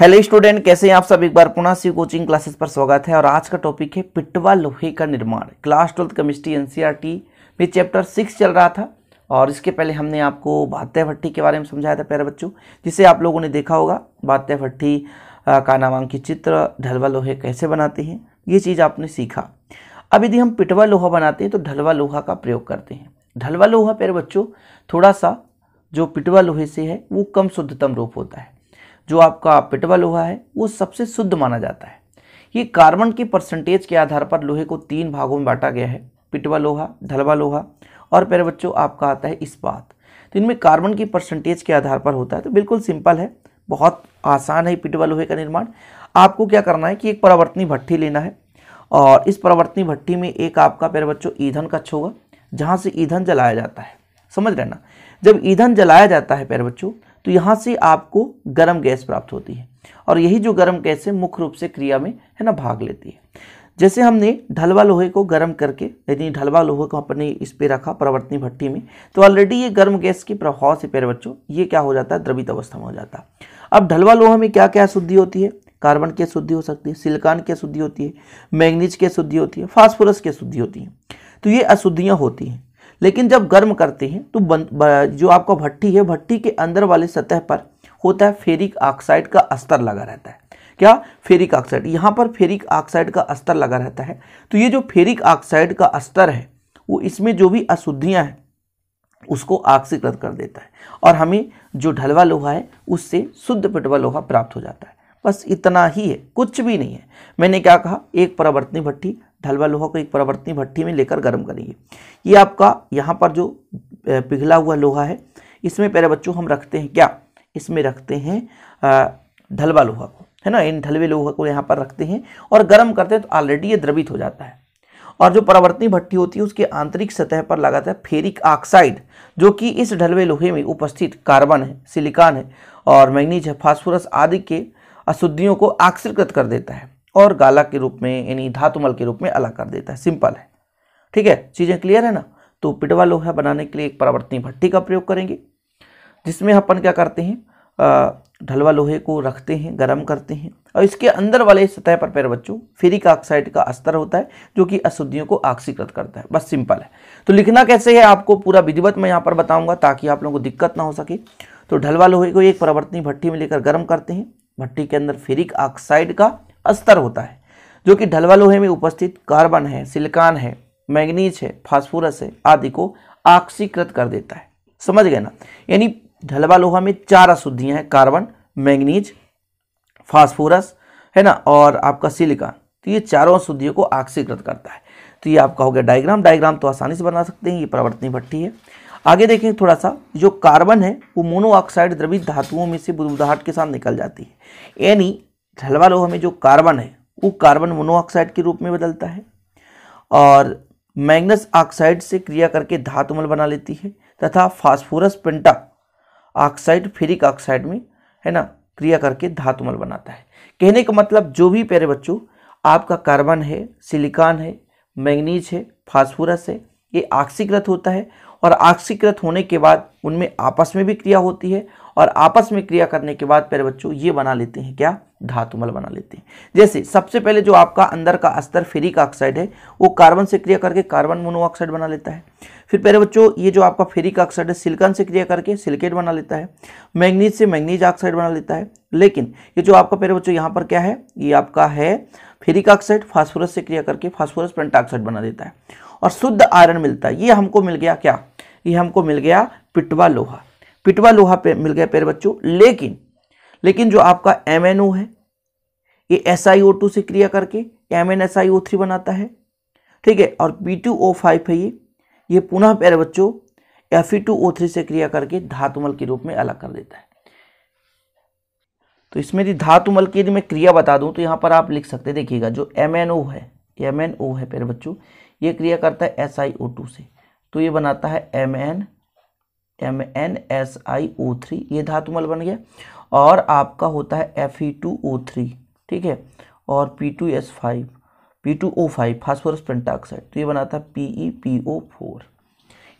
hello student कैसे हैं आप सब एक बार पुनः सी कोचिंग क्लासेस पर स्वागत है और आज का टॉपिक है पिटवा लोहे का निर्माण क्लास ट्वेल्थ केमिस्ट्री एनसीईआरटी में चैप्टर सिक्स चल रहा था और इसके पहले हमने आपको बात्या भट्टी के बारे में समझाया था प्यारे बच्चों जिसे आप लोगों ने देखा होगा बात्या भट्टी का नामांकित चित्र ढलवा लोहे कैसे बनाते हैं ये चीज़ आपने सीखा अब यदि हम पिटवा लोहा बनाते हैं तो ढलवा लोहा का प्रयोग करते हैं ढलवा लोहा प्यारे बच्चों थोड़ा सा जो पिटवा लोहे से है वो कम शुद्धतम रूप होता है जो आपका पिटवा लोहा है वो सबसे शुद्ध माना जाता है ये कार्बन की परसेंटेज के आधार पर लोहे को तीन भागों में बांटा गया है पिटवा लोहा ढलवा लोहा और पैर बच्चों आपका आता है इस्पात तो इनमें कार्बन की परसेंटेज के आधार पर होता है तो बिल्कुल सिंपल है बहुत आसान है पिटवा लोहे का निर्माण आपको क्या करना है कि एक परावर्तनी भट्टी लेना है और इस परावर्तनी भट्टी में एक आपका पैर बच्चों ईंधन कक्ष होगा जहाँ से ईंधन जलाया जाता है समझ रहे ना जब ईंधन जलाया जाता है पैर बच्चों तो यहाँ से आपको गर्म गैस प्राप्त होती है और यही जो गर्म गैस है मुख्य रूप से क्रिया में है ना भाग लेती है जैसे हमने ढलवा लोहे को गर्म करके यदि ढलवा लोहे को अपने इस पे रखा परिवर्तनी भट्टी में तो ऑलरेडी ये गर्म गैस के प्रभाव से प्यारे बच्चों ये क्या हो जाता है द्रवित अवस्था में हो जाता है अब ढलवा लोहे में क्या क्या शुद्धि होती है कार्बन की शुद्धि हो सकती है सिलिकॉन की शुद्धि होती है मैग्नीज की शुद्धि होती है फास्फोरस की शुद्धि होती है तो ये अशुद्धियाँ होती हैं लेकिन जब गर्म करते हैं तो बन, ब, जो आपका भट्टी है भट्टी के अंदर वाले सतह पर होता है फेरिक ऑक्साइड का स्तर लगा रहता है क्या फेरिक ऑक्साइड यहाँ पर फेरिक ऑक्साइड का स्तर लगा रहता है तो ये जो फेरिक ऑक्साइड का स्तर है वो इसमें जो भी अशुद्धियाँ हैं उसको आक्सीकृत कर देता है और हमें जो ढलवा लोहा है उससे शुद्ध पिटवा लोहा प्राप्त हो जाता है बस इतना ही है कुछ भी नहीं है मैंने क्या कहा एक परावर्तनी भट्टी ढलवा लोहा को एक परावर्तनी भट्टी में लेकर गर्म करेंगे ये आपका यहाँ पर जो पिघला हुआ लोहा है इसमें प्यारे बच्चों हम रखते हैं क्या इसमें रखते हैं ढलवा लोहा को है ना इन ढलवे लोहा को यहाँ पर रखते हैं और गर्म करते हैं तो ऑलरेडी ये द्रवित हो जाता है और जो परावर्तनी भट्टी होती है उसके आंतरिक सतह पर लगाता है फेरिक ऑक्साइड जो कि इस ढलवे लोहे में उपस्थित कार्बन है सिलिकॉन है और मैग्नीज है फास्फोरस आदि के अशुद्धियों को आक्सीकृत कर देता है और गाला के रूप में यानी धातुमल के रूप में अलग कर देता है सिंपल है ठीक है चीज़ें क्लियर है ना तो पिटवा लोहा बनाने के लिए एक परावर्तनी भट्टी का प्रयोग करेंगे जिसमें अपन क्या करते हैं ढलवा लोहे को रखते हैं गर्म करते हैं और इसके अंदर वाले सतह पर पैर बच्चों फेरिक ऑक्साइड का स्तर होता है जो कि अशुद्धियों को आक्सीकृत करता है बस सिंपल है तो लिखना कैसे है आपको पूरा विधिवत मैं यहाँ पर बताऊंगा ताकि आप लोगों को दिक्कत ना हो सके तो ढलवा लोहे को एक परावर्तनी भट्टी में लेकर गर्म करते हैं भट्टी के अंदर फेरिक ऑक्साइड का अस्तर होता है जो कि ढलवा लोहे में उपस्थित कार्बन है सिलिकॉन है मैग्नीज है फास्फोरस है आदि को आक्सीकृत कर देता है समझ गए ना यानी ढलवा लोहा में चार अशुद्धियां हैं कार्बन मैग्नीज फास्फोरस है ना और आपका सिलिकॉन तो ये चारों अशुद्धियों को आक्सीकृत करता है तो ये आपका हो गया डायग्राम डायग्राम तो आसानी से बना सकते हैं ये प्रवर्तनी भट्टी है आगे देखें थोड़ा सा जो कार्बन है वो मोनोऑक्साइड द्रवित धातुओं में से बुदबुदाहट के साथ निकल जाती है यानी हलवा लोहा में जो कार्बन है वो कार्बन मोनोऑक्साइड के रूप में बदलता है और मैग्नस ऑक्साइड से क्रिया करके धातुमल बना लेती है तथा phosphorus penta oxide ferric oxide में है ना क्रिया करके धातुमल बनाता है कहने का मतलब जो भी प्यारे बच्चों आपका कार्बन है सिलिकॉन है मैग्नीज है फास्फोरस है ये ऑक्सीकृत होता है और ऑक्सीकृत होने के बाद उनमें आपस में भी क्रिया होती है और आपस में क्रिया करने के बाद प्यारे बच्चों ये बना लेते हैं क्या धातुमल बना लेते हैं जैसे सबसे पहले जो आपका अंदर का अस्तर फेरिक ऑक्साइड है वो कार्बन से क्रिया करके कार्बन मोनोऑक्साइड बना लेता है फिर प्यारे बच्चों ये जो आपका फेरिक ऑक्साइड है सिलिकॉन से क्रिया करके सिलिकेट बना लेता है मैग्नीज से मैग्नीज ऑक्साइड बना लेता है लेकिन ये जो आपका प्यारे बच्चों यहाँ पर क्या है ये आपका है फेरिक ऑक्साइड फॉस्फोरस से क्रिया करके फॉस्फोरस पेंटाऑक्साइड बना देता है और शुद्ध आयरन मिलता है ये हमको मिल गया क्या ये हमको मिल गया पिटवा लोहा पिटवा लोहा पे मिल गया पैर बच्चों लेकिन लेकिन जो आपका एम है ये एस से क्रिया करके एम एन बनाता है ठीक है और बी है ये ये पुनः पैर बच्चों एफ से क्रिया करके धातुमल के रूप में अलग कर देता है तो इसमें यदि धातुमल की यदि मैं क्रिया बता दूं तो यहाँ पर आप लिख सकते देखिएगा जो एम है एम है पैर बच्चों ये क्रिया करता है एस से तो ये बनाता है M N M N S I O three ये धातु मल बन गया और आपका होता है F E two O three ठीक है और P two S five P two O five phosphorus pentoxide तो ये बनाता है P E P O four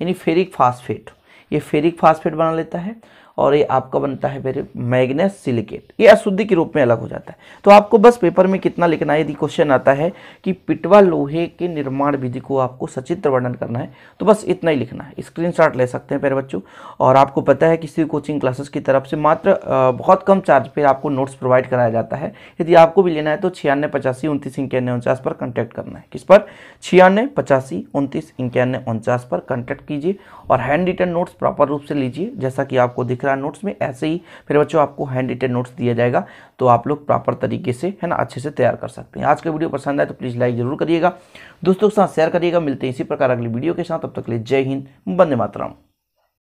यानी फेरिक फास्फेट ये फेरिक फास्फेट बना लेता है और ये आपका बनता है मैग्नेस सिलिकेट ये अशुद्धि के रूप में अलग हो जाता है तो आपको बस पेपर में कितना लिखना है यदि क्वेश्चन आता है कि पिटवा लोहे के निर्माण विधि को आपको सचित्र वर्णन करना है तो बस इतना ही लिखना है स्क्रीन ले सकते हैं पेरे बच्चों और आपको पता है किसी कोचिंग क्लासेस की तरफ से मात्र बहुत कम चार्ज पर आपको नोट्स प्रोवाइड कराया जाता है यदि आपको भी लेना है तो छियानवे पचासी उनतीस इक्यानवे उनचास पर कॉन्टैक्ट करना है किस पर छियानवे पचासी उनतीस इक्यानवे उनचास पर कॉन्टैक्ट कीजिए और हैंड रिटर्न नोट्स प्रॉपर रूप से लीजिए जैसा कि आपको दिख दिख रहा है नोट्स में ऐसे ही फिर बच्चों आपको हैंड रिटेड नोट्स दिया जाएगा तो आप लोग प्रॉपर तरीके से है ना अच्छे से तैयार कर सकते हैं आज का वीडियो पसंद आए तो प्लीज़ लाइक जरूर करिएगा दोस्तों के साथ शेयर करिएगा मिलते हैं इसी प्रकार अगली वीडियो के साथ तब तक ले जय हिंद बंदे मातराम